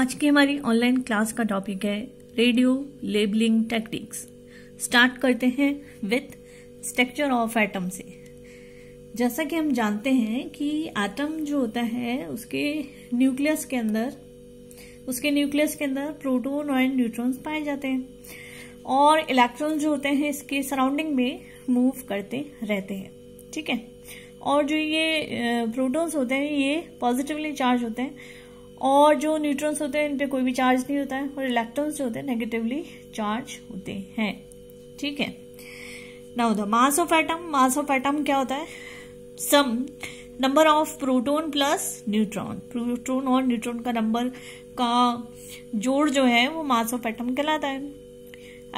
आज की हमारी ऑनलाइन क्लास का टॉपिक है रेडियो लेबलिंग टेक्टिक्स स्टार्ट करते हैं विथ स्ट्रक्चर ऑफ एटम से जैसा कि हम जानते हैं कि एटम जो होता है उसके न्यूक्लियस के अंदर उसके न्यूक्लियस के अंदर प्रोटोन और न्यूट्रॉन्स पाए जाते हैं और इलेक्ट्रॉन जो होते हैं इसके सराउंडिंग में मूव करते रहते हैं ठीक है और जो ये प्रोटॉन्स होते हैं ये पॉजिटिवली चार्ज होते हैं और जो न्यूट्रॉन्स होते हैं इन पे कोई भी चार्ज नहीं होता है और इलेक्ट्रॉन्स जो होते हैं नेगेटिवली चार्ज होते हैं ठीक है now the mass of atom mass of atom क्या होता है sum number of proton plus neutron proton और न्यूट्रॉन का नंबर का जोड़ जो है वो मास ऑफ एटम कहलाता है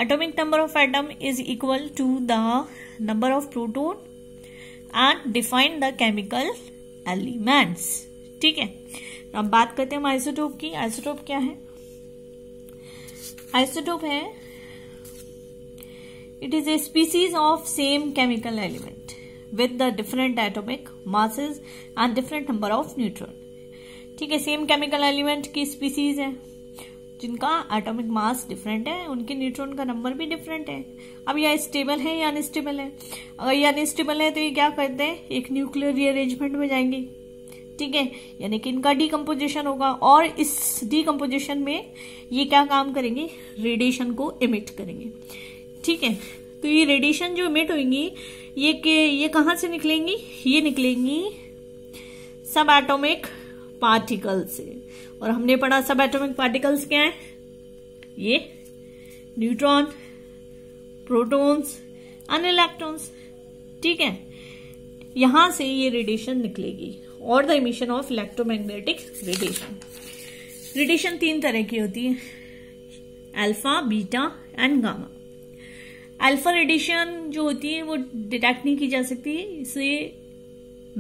atomic number of atom is equal to the number of proton and define the chemical elements ठीक है अब बात करते हैं हम आइसोटोप की आइसोटोप क्या है आइसोटोप है it is a species of same chemical element with the different atomic masses and different number of neutron ठीक है सेम केमिकल एलिमेंट की स्पीसीज है जिनका एटॉमिक मास डिफरेंट है उनके न्यूट्रॉन का नंबर भी डिफरेंट है अब यह स्टेबल है या अनस्टेबल है अगर यह अनस्टेबल है तो ये क्या करते हैं एक न्यूक्लियर रीअरेंजमेंट में जाएंगे ठीक है यानी कि इनका डिकम्पोजिशन होगा और इस डिकम्पोजिशन में ये क्या काम करेंगे रेडिएशन को इमिट करेंगे ठीक है तो ये रेडिएशन जो इमिट होगी ये के ये कहाँ से निकलेंगी ये निकलेंगी सब एटोमिक पार्टिकल से और हमने पढ़ा सब एटोमिक पार्टिकल्स क्या है ये न्यूट्रॉन प्रोटॉन्स अन इलेक्ट्रॉन्स ठीक है यहां से ये रेडिएशन निकलेगी और the emission of electromagnetic radiation radiation तीन तरह की होती है alpha beta and gamma alpha radiation जो होती है वो डिटेक्ट नहीं की जा सकती इसे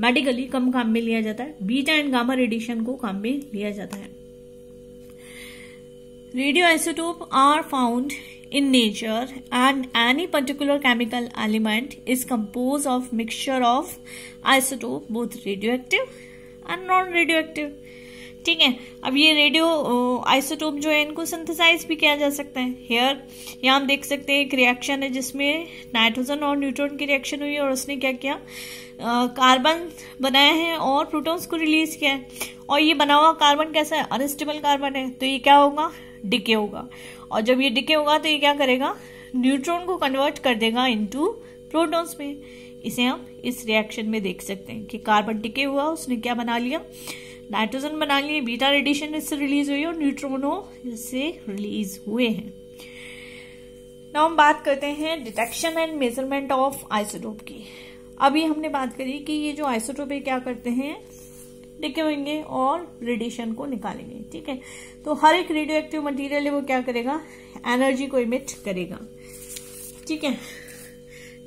मेडिकली कम काम में लिया जाता है बीटा एंड गामा रेडिएशन को काम में लिया जाता है radio isotope are found in nature and any particular chemical element is composed of mixture of isotope both radioactive and non radioactive ठीक है अब ये रेडियो आइसोटोप uh, जो है इनको सिंथेसाइज भी किया जा सकता है हेयर यहाँ हम देख सकते हैं एक रिएक्शन है जिसमें नाइट्रोजन और न्यूट्रॉन की रिएक्शन हुई और उसने क्या किया कार्बन uh, बनाया है और प्रोटॉन्स को रिलीज किया है और ये बना हुआ कार्बन कैसा है अनस्टेबल कार्बन है तो ये क्या होगा डिके होगा और जब ये डिके होगा तो ये क्या करेगा न्यूट्रॉन को कन्वर्ट कर देगा इनटू प्रोटॉन्स में इसे हम इस रिएक्शन में देख सकते हैं कि कार्बन डिके हुआ उसने क्या बना लिया नाइट्रोजन बना लिए बीटा रेडिएशन इससे रिलीज हुई और न्यूट्रोनो इससे रिलीज हुए हैं नाउ हम बात करते हैं detection and measurement of isotope की अभी हमने बात करी कि ये जो आइसोटोप है क्या करते हैं लेके और रेडिएशन को निकालेंगे ठीक है तो हर एक रेडियो एक्टिव मटीरियल है वो क्या करेगा एनर्जी को इमिट करेगा ठीक है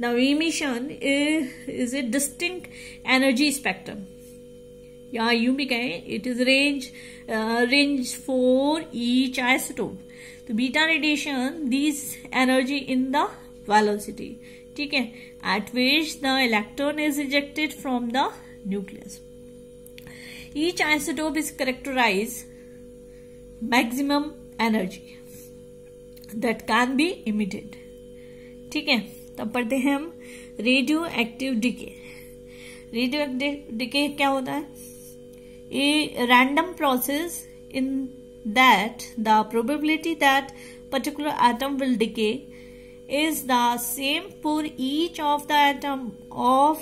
now emission is a distinct energy spectrum यहाँ यू भी कहें it is range range for each isotope तो beta radiation these energy in the velocity ठीक है at which the electron is rejected from the nucleus each isotope is characterized maximum energy that can be emitted ठीक है तब पढ़ते हैं हम radio active decay radio active decay क्या होता है a random process in that the probability that particular atom will decay is the same for each of the atom of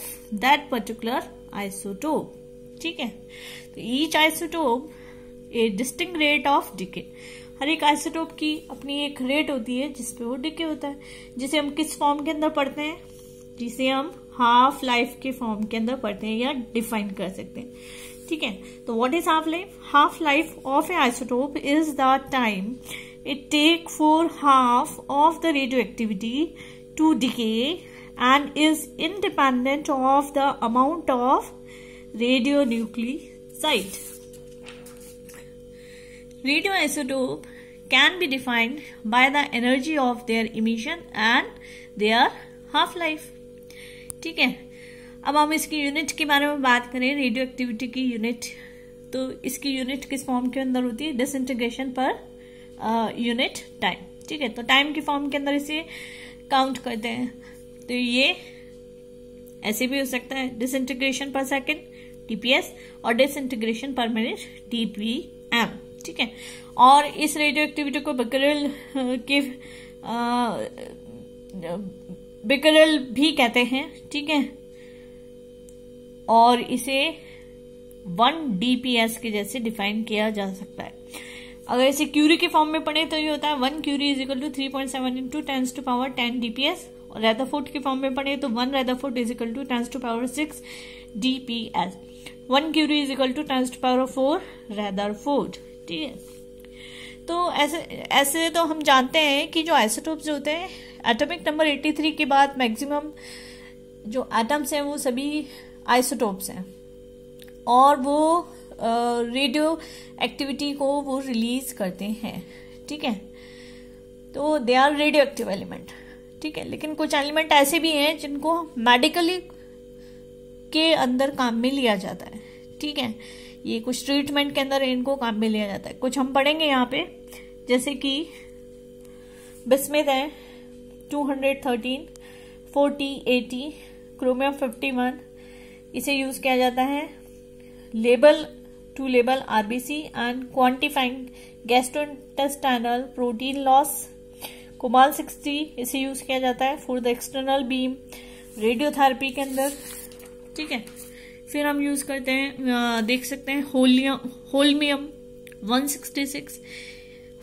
that particular isotope ठीक है each isotope a distinct rate of decay हर एक isotope की अपनी एक rate होती है जिसपे वो डिके होता है जिसे हम किस फॉर्म के अंदर पढ़ते हैं जिसे हम हाफ लाइफ के फॉर्म के अंदर पढ़ते हैं या डिफाइन कर सकते हैं ठीक है तो what is half life half life of a isotope is the time it take for half of the radio activity to decay and is independent of the amount of radio nucleus radio Radioisotope can be defined by the energy of their emission and their half life ठीक है अब हम इसकी unit के बारे में बात करें रेडियो एक्टिविटी की यूनिट तो इसकी यूनिट किस फॉर्म के अंदर होती है डिसइंटीग्रेशन पर यूनिट टाइम ठीक है तो टाइम के फॉर्म के अंदर इसे काउंट करते हैं तो ये ऐसे भी हो सकता है डिसइंटीग्रेशन पर सेकेंड टीपीएस और डिसइंटीग्रेशन परमानेंट डीपीएम ठीक है और इस रेडियो एक्टिविटी को बिकरल के बिकरल भी कहते हैं ठीक है और इसे वन डीपीएस के जैसे डिफाइन किया जा सकता है अगर इसे क्यूरी के फॉर्म में पढ़े तो ये होता है one curie is equal to three point seven into tens to power ten DPS और रेदाफोर्ट के फॉर्म में पढ़े तो one rutherford is equal to tens to power six DPS one curie is equal to tens to power of four rutherford ठीक है तो ऐसे ऐसे तो हम जानते हैं कि जो आइसोटोप जो होते हैं एटॉमिक नंबर 83 के बाद मैक्सिमम जो एटम्स हैं वो सभी आइसोटोप्स हैं और वो रेडियो एक्टिविटी को वो रिलीज करते हैं ठीक है तो they are radio active element ठीक है लेकिन कुछ एलिमेंट ऐसे भी हैं जिनको मेडिकली के अंदर काम में लिया जाता है ठीक है ये कुछ ट्रीटमेंट के अंदर इनको काम में लिया जाता है कुछ हम पढ़ेंगे यहाँ पे जैसे कि बिस्मित है 213, 40, 80, क्रोमियम 51 इसे यूज किया जाता है label to label RBC and quantifying intestinal protein loss cobalt 60 इसे यूज किया जाता है for the external beam radiotherapy के अंदर ठीक है फिर हम यूज करते हैं देख सकते हैं holmium holmium 166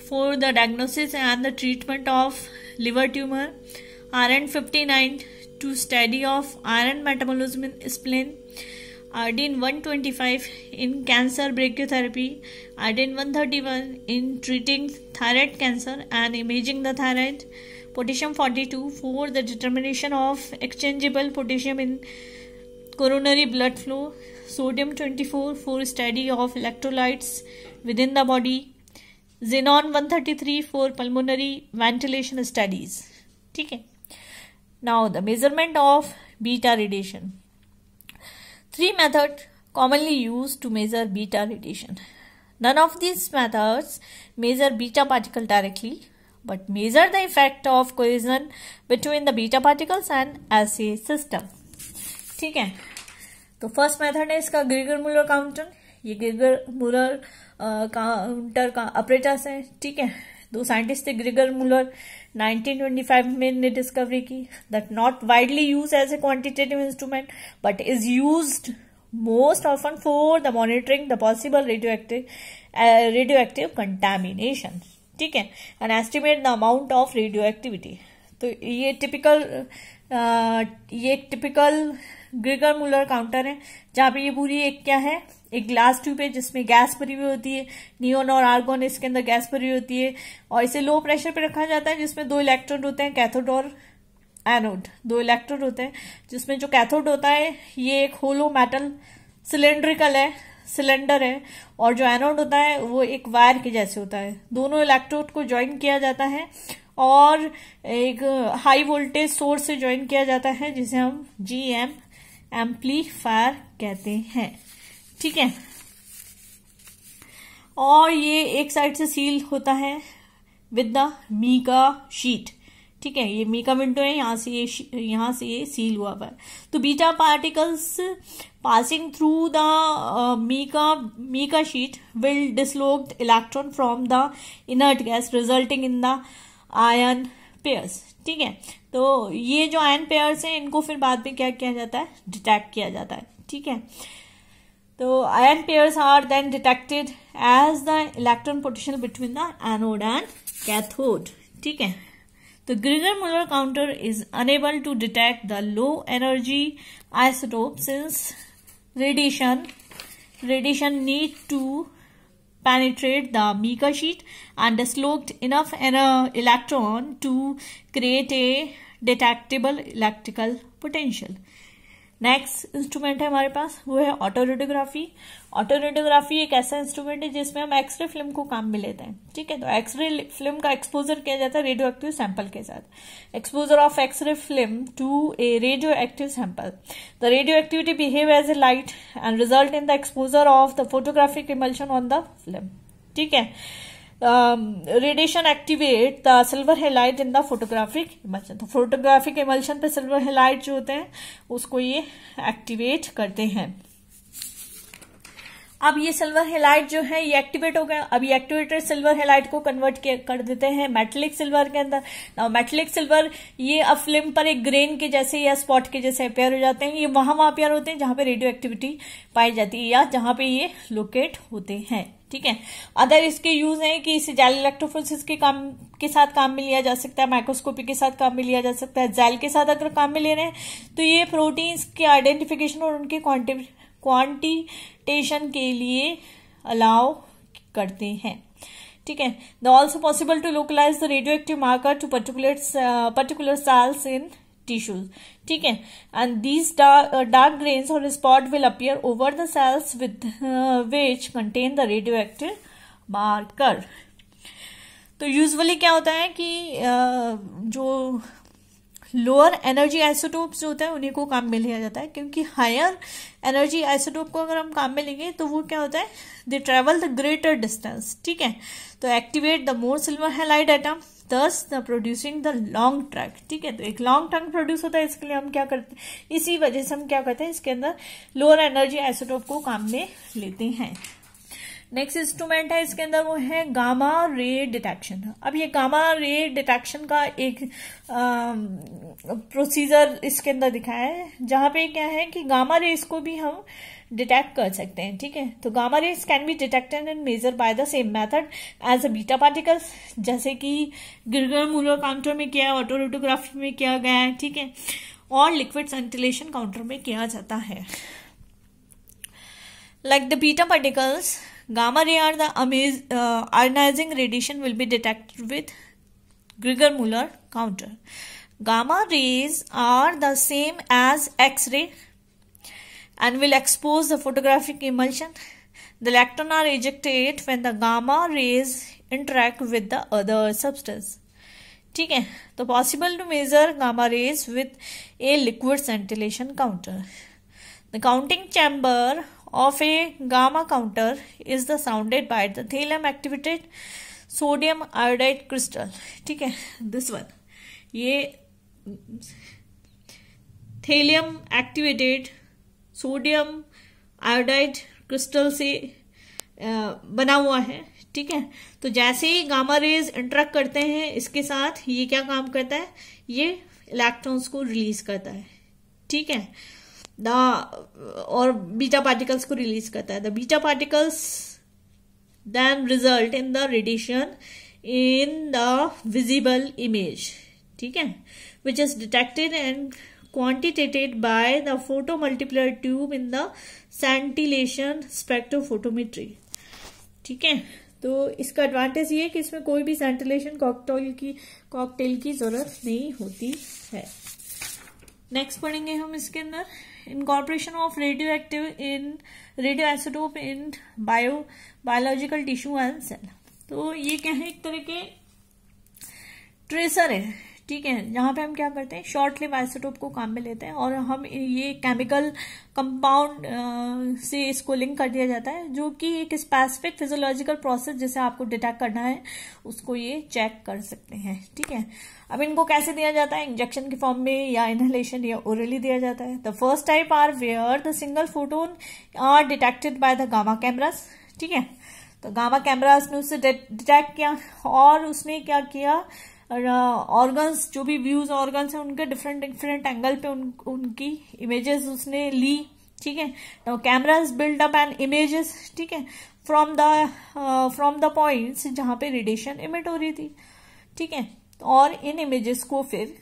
for the diagnosis and the treatment of liver tumour iron 59 to study of iron metabolism in spleen iodine 125 in cancer brachytherapy iodine 131 in treating thyroid cancer and imaging the thyroid potassium forty two for the determination of exchangeable potassium in coronary blood flow, sodium 24 for study of electrolytes within the body, xenon 133 for pulmonary ventilation studies. Okay. Now the measurement of beta radiation. Three methods commonly used to measure beta radiation. None of these methods measure beta particle directly but measure the effect of collision between the beta particles and assay system. ठीक है तो first method है इसका ग्रिगर Muller counter ये ग्रिगर Muller counter का operators है ठीक है दो साइंटिस्ट थे ग्रिगर मूलर 1925 में ने डिस्कवरी की that not widely use as a quantitative instrument but is use most often for the monitoring the possible radio active radio active contamination ठीक है and estimate the amount of radio activity तो ये typical ये एक typical ग्रिगर Muller counter है जहाँ पे ये पूरी एक क्या है एक ग्लास ट्यूब है जिसमें गैस भरी हुई होती है नियोन और आर्गोन इसके अंदर गैस भरी हुई होती है और इसे लो प्रेशर पे रखा जाता है जिसमें दो इलेक्ट्रोड होते हैं कैथोड और एनोड दो इलेक्ट्रोड होते हैं जिसमें जो कैथोड होता है ये एक होलो मेटल सिलेंड्रिकल है सिलेंडर है और जो एनोड होता है वो एक वायर के जैसे होता है दोनों इलेक्ट्रोड को ज्वाइन किया जाता है और एक हाई वोल्टेज सोर्स से ज्वाइन किया जाता है जिसे हम जी एम एम्पलीफायर कहते हैं ठीक है और ये एक साइड से सील होता है विद द मीका शीट ठीक है ये मीका विंडो है यहां से ये यहां से ये सील हुआ पर तो beta particles passing through the mica mica sheet will dislodged electron from the inert gas resulting in the ion pairs ठीक है तो ये जो आयन पेयर्स हैं इनको फिर बाद में क्या किया जाता है डिटेक्ट किया जाता है ठीक है तो ion pairs are then detected as the electron potential between the anode and cathode ठीक है तो ग्रिगर Muller counter is unable to detect the low energy isotope since radiation radiation need to penetrate the mica sheet and dislodged enough an electron to create a detectable electrical potential next instrument है हमारे पास वो है auto radiography ऑटोरेडियोग्राफी एक ऐसा instrument है जिसमें हम x ray film को काम में लेते हैं ठीक है तो एक्सरे फिल्म का एक्सपोजर किया जाता है रेडियो एक्टिव सैंपल के साथ exposure of X ray film to a radio active sample the radio activity behave as a light and result in the exposure of the photographic emulsion on the film ठीक है radiation activate the silver halide in the photographic emulsion तो photographic emulsion पे silver halide जो होते हैं उसको ये activate करते हैं अब ये सिल्वर हेलाइट जो है ये एक्टिवेट हो गया अब ये एक्टिवेटेड सिल्वर हेलाइट को कन्वर्ट कर देते हैं मेटलिक सिल्वर के अंदर ना मेटलिक सिल्वर ये अब फिल्म पर एक ग्रेन के जैसे या स्पॉट के जैसे अपेयर हो जाते हैं ये वहां वहां अपेयर होते हैं जहां पे रेडियो एक्टिविटी पाई जाती है या जहां पे ये लोकेट होते हैं ठीक है अदर इसके यूज हैं कि इसे जैल इलेक्ट्रोफोसिस के काम के साथ काम में लिया जा सकता है माइक्रोस्कोपी के साथ काम में लिया जा सकता है जैल के साथ अगर काम में ले रहे हैं तो ये प्रोटीन्स के आइडेंटिफिकेशन और उनके क्वांटिटी क्वांटिटेशन के लिए अलाउ करते हैं ठीक है the also possible to localise the radio active marker to particular particular cells in tissues ठीक है एंड दीज डार्क ग्रेन्स और spot will appear over the cells with which contain the radio active marker तो usually क्या होता है कि uh, जो lower energy isotopes जो होता है उन्हीं को काम में लिया जाता है क्योंकि हायर एनर्जी आइसोटोप को अगर हम काम में लेंगे तो वो क्या होता है they travel the greater distance ठीक है तो activate the more silver halide atom thus the producing the long trunk ठीक है तो एक लॉन्ग ट्रंक प्रोड्यूस होता है इसके लिए हम क्या करते हैं इसी वजह से हम क्या करते हैं इसके अंदर लोअर एनर्जी आइसोटोप को काम में लेते हैं नेक्स्ट इंस्ट्रूमेंट है इसके अंदर वो है गामा रे डिटेक्शन अब ये गामा रे डिटेक्शन का एक प्रोसीजर इसके अंदर दिखाया है जहां पे क्या है कि गामा रेस को भी हम डिटेक्ट कर सकते हैं ठीक है तो gamma rays can be detected and measure by the same method as a beta particles जैसे कि गिरगर मूलर काउंटर में किया ऑटोरोटोग्राफी में किया गया है ठीक है और लिक्विड सेंटिलेशन काउंटर में किया जाता है like the beta particles Gamma ray are the uh, ionizing radiation will be detected with Geiger-Müller counter. Gamma rays are the same as X-ray and will expose the photographic emulsion. The electron are ejected when the gamma rays interact with the other substance. ठीक है तो possible to measure gamma rays with a liquid scintillation counter. The counting chamber. of a gamma counter is the sounded by the thalem activated sodium iodide crystal ठीक है this one ये thallium activated sodium iodide crystal से uh, बना हुआ है ठीक है तो जैसे ही गामा रेज इंटरेक्ट करते हैं इसके साथ ये क्या काम करता है ये इलेक्ट्रॉन्स को रिलीज करता है ठीक है द और बीटा पार्टिकल्स को रिलीज करता है the beta particles then result in the radiation in the visible image ठीक है which is detected and the by the photomultiplier tube in the scintillation spectrophotometry ठीक है तो इसका एडवांटेज ये है कि इसमें कोई भी सेंटिलेशन कॉकटेल की कॉकटेल की जरूरत नहीं होती है नेक्स्ट पढ़ेंगे हम इसके अंदर incorporation of radioactive in radioisotope in bio biological tissue and cell तो ये क्या है एक तरह के ट्रेसर है ठीक है यहाँ पे हम क्या करते हैं शॉर्ट लिव आइसोटोप को काम में लेते हैं और हम ये केमिकल कंपाउंड से इसको लिंक कर दिया जाता है जो कि एक स्पेसिफिक फिजोलॉजिकल प्रोसेस जिसे आपको डिटेक्ट करना है उसको ये चेक कर सकते हैं ठीक है अब इनको कैसे दिया जाता है इंजेक्शन के फॉर्म में या इनहलेशन या ओरली दिया जाता है the first type are where the single photon are detected by the gamma cameras ठीक है तो गामा कैमरास ने उससे डिटेक्ट किया और उसने क्या किया ऑर्गन्स जो भी व्यूज ऑर्गन्स हैं उनके डिफरेंट डिफरेंट एंगल पे उन, उनकी इमेजेस उसने ली ठीक है तो cameras build up and images ठीक है from the from the points जहां पे रेडिएशन इमिट हो रही थी ठीक है और इन इमेजेस को फिर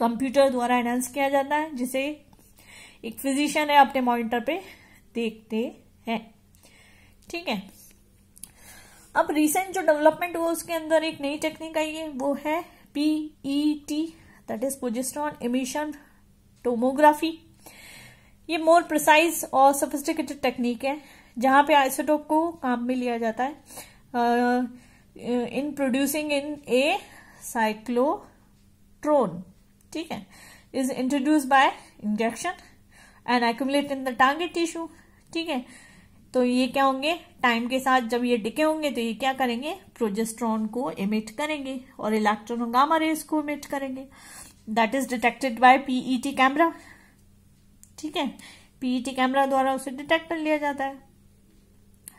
कंप्यूटर द्वारा एनहांस किया जाता है जिसे एक फिजिशियन है अपने मॉनिटर पे देखते हैं ठीक है अब रिसेंट जो डेवलपमेंट हुआ उसके अंदर एक नई टेक्निक आई है वो है PET that is positron emission tomography ये मोर प्रिसाइज और सोफिस्टिकेटेड टेक्निक है जहां पे आइसोटोप को काम में लिया जाता है in producing in A cyclotron ठीक है is introduce by injection and accumulate in the target tissue ठीक है तो ये क्या होंगे टाइम के साथ जब ये डिके होंगे तो ये क्या करेंगे प्रोजेस्ट्रॉन को इमिट करेंगे और इलेक्ट्रॉन गामा रेस को इमिट करेंगे that is detected by PET camera ठीक है पीईटी कैमरा e द्वारा उसे डिटेक्ट कर लिया जाता है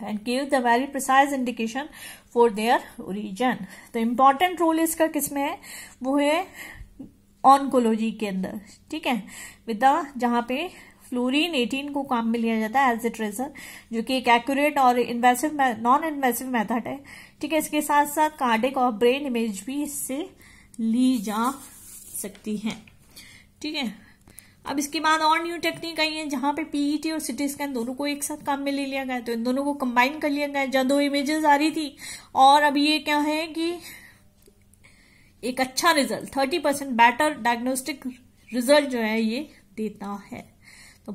and give the very precise indication for their origin तो इम्पॉर्टेंट रोल इसका किसमें है वो है ऑनकोलॉजी के अंदर ठीक है विद जहां पे फ्लोरीन 18 को काम में लिया जाता है एज ए ट्रेजर जो कि एक एक्यूरेट और इन्वेसिव नॉन इन्वेसिव मेथड है ठीक है इसके साथ साथ कार्डिक और ब्रेन इमेज भी इससे ली जा सकती है ठीक है अब इसके बाद और न्यू टेक्निक आई है जहां पे पीईटी e और सिटी स्कैन दोनों को एक साथ काम में ले लिया गया तो इन दोनों को कंबाइन कर लिया गया जहां दो इमेजेस आ रही थी और अब ये क्या है कि एक अच्छा result thirty percent better diagnostic result जो है ये देता है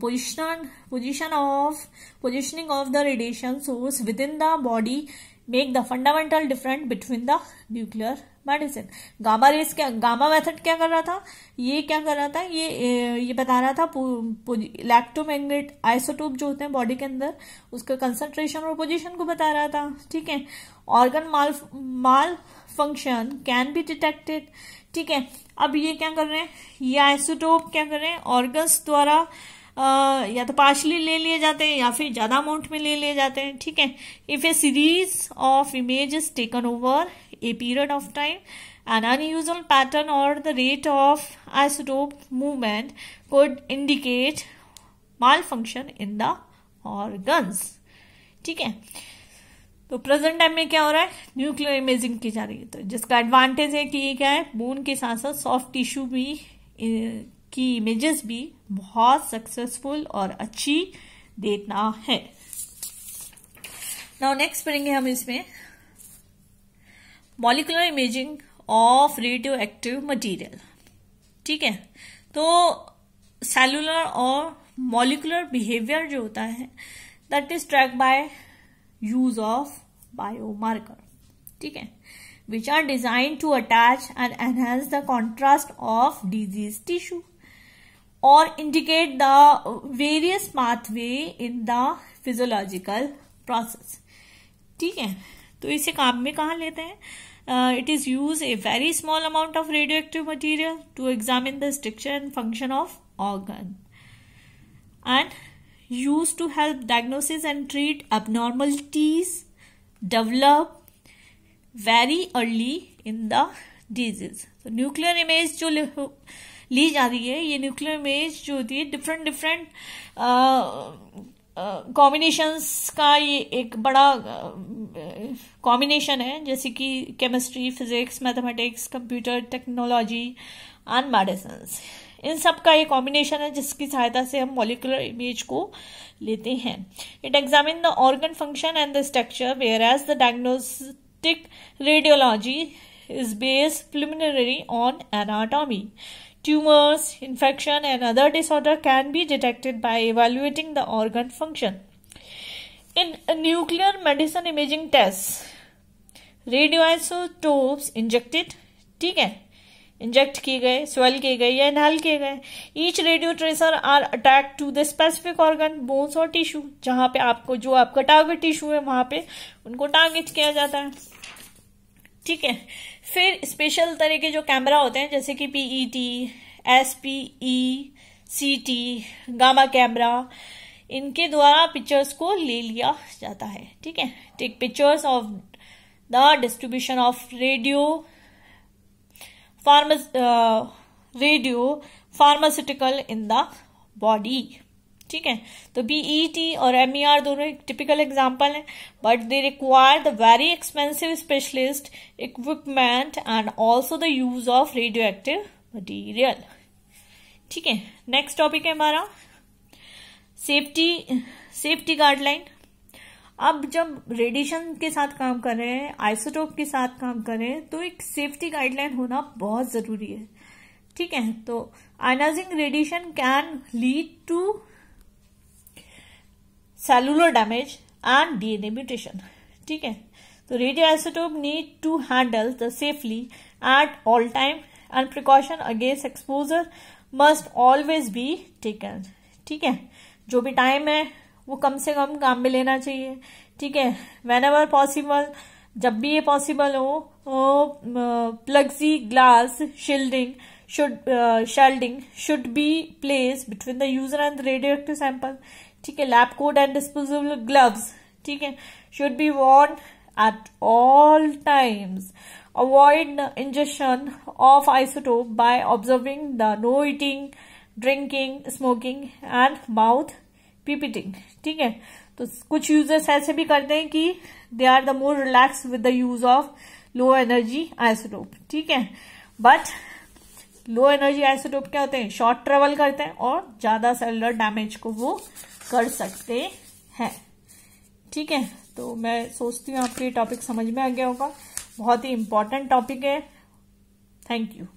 position position of positioning of the radiation source with in the body make the fundamental different between the nuclear medicine gamma rays क्या गामा मेथड क्या कर रहा था ये क्या कर रहा था ये ये बता रहा था इलेक्ट्रोमैग्नेट आइसोटोप जो होते हैं बॉडी के अंदर उसका कंसंट्रेशन और पोजीशन को बता रहा था ठीक है organ mal malfunction can be detected ठीक है अब ये क्या कर रहे हैं ये आइसोटोप क्या कर रहे हैं ऑर्गन्स द्वारा या तो पार्शली ले लिए जाते हैं या फिर ज़्यादा अमाउंट में ले लिए जाते हैं ठीक है if a series of image taken over a period of time an unusual pattern or the rate of isotope movement could indicate malfunction in the organs ठीक है तो प्रेजेंट टाइम में क्या हो रहा है न्यूक्लियर इमेजिंग की जा रही है तो जिसका एडवांटेज है कि ये क्या है बोन के साथ साथ सॉफ्ट टिश्यू भी की इमेजेस भी बहुत सक्सेसफुल और अच्छी देना है नाउ नेक्स्ट पढ़ेंगे हम इसमें molecular imaging of radio active material ठीक है तो सेलुलर और मॉलिकुलर बिहेवियर जो होता है that is track by use of biomarker ठीक है which are design to attach and enhance the contrast of disease tissue और indicate the various pathway in the physiological process ठीक है तो इसे काम में कहा लेते हैं it is use a very small amount of radio active material to examine the structure and function of organ and use to help diagnosis and treat abnormalities develop very early in the disease nuclear image जो ली जा रही है ये nuclear image जो होती है different different combinations का ये एक बड़ा कॉम्बिनेशन uh, है जैसे कि chemistry physics mathematics computer technology and medicine इन सब का ये कॉम्बिनेशन है जिसकी सहायता से हम मॉलिकुलर इमेज को लेते हैं it examine the organ function and the structure whereas the diagnostic radiology is based preliminary on anatomy tumors, infection, and other disorder can be detected by evaluating the organ function. In nuclear medicine imaging tests, radioisotopes injected theek hai inject किए गए swell किए गए या inhale किए गए each radiotracer are attack to the specific organ bones और tissue जहां पे आपको जो आपका टारगेट टिश्यू है वहां पे उनको टारगेट किया जाता है ठीक है फिर स्पेशल तरह के जो कैमरा होते हैं जैसे कि PET S P E C T gamma camera इनके द्वारा पिक्चर्स को ले लिया जाता है ठीक है take pictures of the distribution of radio pharma radiopharmaceutical in the body ठीक है तो बी ई टी और एम ई आर दोनों एक टिपिकल एग्जाम्पल है but they require the very expensive specialist equipment and also the use of radio active material ठीक है next topic है हमारा सेफ्टी सेफ्टी गाइडलाइन अब जब रेडिएशन के साथ काम कर रहे हैं आइसोटोप के साथ काम कर रहे हैं तो एक सेफ्टी गाइडलाइन होना बहुत ज़रूरी है ठीक है तो ionising radiation can lead to cellular damage and DNA mutation ठीक है तो radioisotope need to handle the safely at all time and precaution against exposure must always be taken ठीक है जो भी टाइम है वो कम से कम काम में लेना चाहिए ठीक है वेन एवर पॉसिबल जब भी ये पॉसिबल हो plexiglass shielding should shielding should be place between the user and the radio active sample ठीक है lab coat and disposable gloves ठीक है should be worn all times avoid the injection of isotope by observing the no eating drinking smoking and mouth pipetting ठीक है तो कुछ users ऐसे भी करते हैं कि they are the more relax with the use of low energy isotope ठीक है बट लो एनर्जी आइसोटोप क्या होते हैं शॉर्ट ट्रेवल करते हैं और ज्यादा सेलर डैमेज को वो कर सकते हैं ठीक है तो मैं सोचती हूँ आपको ये टॉपिक समझ में आ गया होगा बहुत ही इम्पॉर्टेंट टॉपिक है थैंक यू